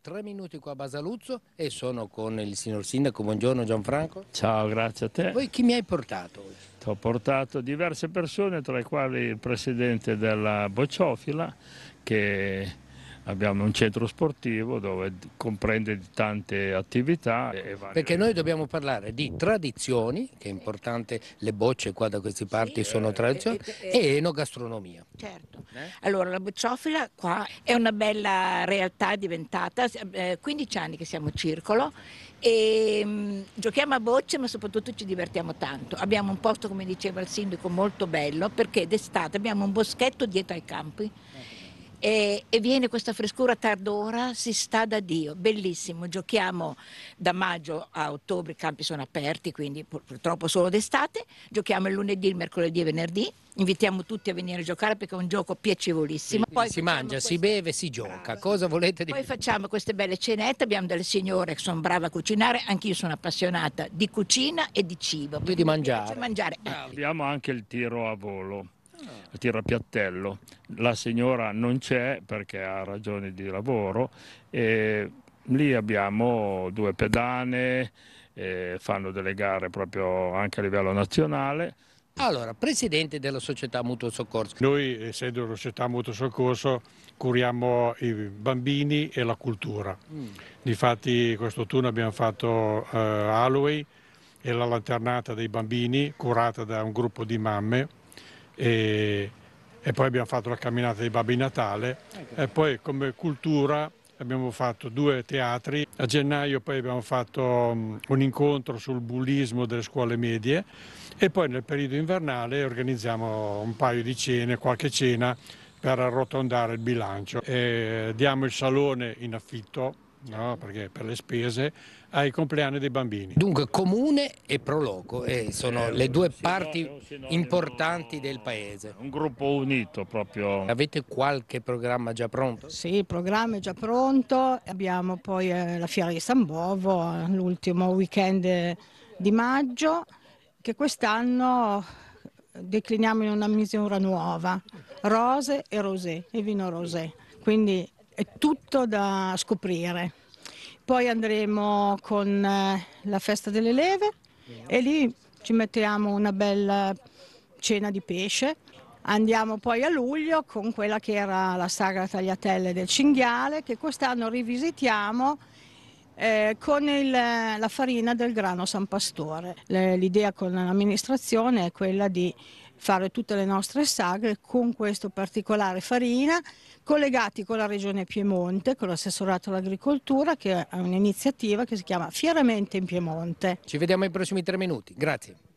Tre minuti qua a Basaluzzo e sono con il signor Sindaco. Buongiorno Gianfranco. Ciao, grazie a te. Poi chi mi hai portato? Ti ho portato diverse persone, tra le quali il presidente della Bocciofila che abbiamo un centro sportivo dove comprende tante attività. Perché noi dobbiamo parlare di tradizioni, che è importante, le bocce qua da queste parti sì, sono eh, tradizioni, eh, eh, eh, e enogastronomia. Certo. Eh? Allora la bocciofila qua è una bella realtà diventata, 15 anni che siamo circolo e mh, mm, giochiamo a bocce ma soprattutto ci divertiamo tanto. Abbiamo un posto, come diceva il sindaco, molto bello perché d'estate abbiamo un boschetto dietro ai campi e, e, viene questa frescura tardora, si sta da Dio, bellissimo, giochiamo da maggio a ottobre, i campi sono aperti, quindi pur, purtroppo solo d'estate, giochiamo il lunedì, il mercoledì e venerdì, invitiamo tutti a venire a giocare perché è un gioco piacevolissimo. Sì, Poi si mangia, queste... si beve, si gioca, Brava. cosa volete di Poi facciamo queste belle cenette, abbiamo delle signore che sono brave a cucinare, anch'io sono appassionata di cucina e di cibo. Io di mangiare. mangiare. Ah, abbiamo anche il tiro a volo a Tirapiattello. La signora non c'è perché ha ragioni di lavoro e lì abbiamo due pedane, eh, fanno delle gare proprio anche a livello nazionale. Allora, presidente della società Mutuo Soccorso. Noi, essendo una società Mutuo Soccorso, curiamo i bambini e la cultura. Mm. Difatti questo turno abbiamo fatto uh, Halloween e la lanternata dei bambini curata da un gruppo di mamme e, e poi abbiamo fatto la camminata di Babbi Natale e poi come cultura abbiamo fatto due teatri. A gennaio poi abbiamo fatto un incontro sul bullismo delle scuole medie e poi nel periodo invernale organizziamo un paio di cene, qualche cena per arrotondare il bilancio. E diamo il salone in affitto No, perché per le spese ai compleanni dei bambini. Dunque comune e proloco eh, sono le due parti importanti del paese. Un gruppo unito proprio. Avete qualche programma già pronto? Sì, il programma è già pronto. Abbiamo poi eh, la fiera di San Bovo, eh, l'ultimo weekend di maggio, che quest'anno decliniamo in una misura nuova, rose e rosé e vino rosé. Quindi è tutto da scoprire. Poi andremo con eh, la festa delle leve e lì ci mettiamo una bella cena di pesce. Andiamo poi a luglio con quella che era la sagra tagliatelle del cinghiale che quest'anno rivisitiamo eh, con il, la farina del grano San Pastore. L'idea con l'amministrazione è quella di fare tutte le nostre sagre con questo particolare farina, collegati con la regione Piemonte, con l'assessorato all'agricoltura, che è un'iniziativa che si chiama Fieramente in Piemonte. Ci vediamo nei prossimi tre minuti, grazie.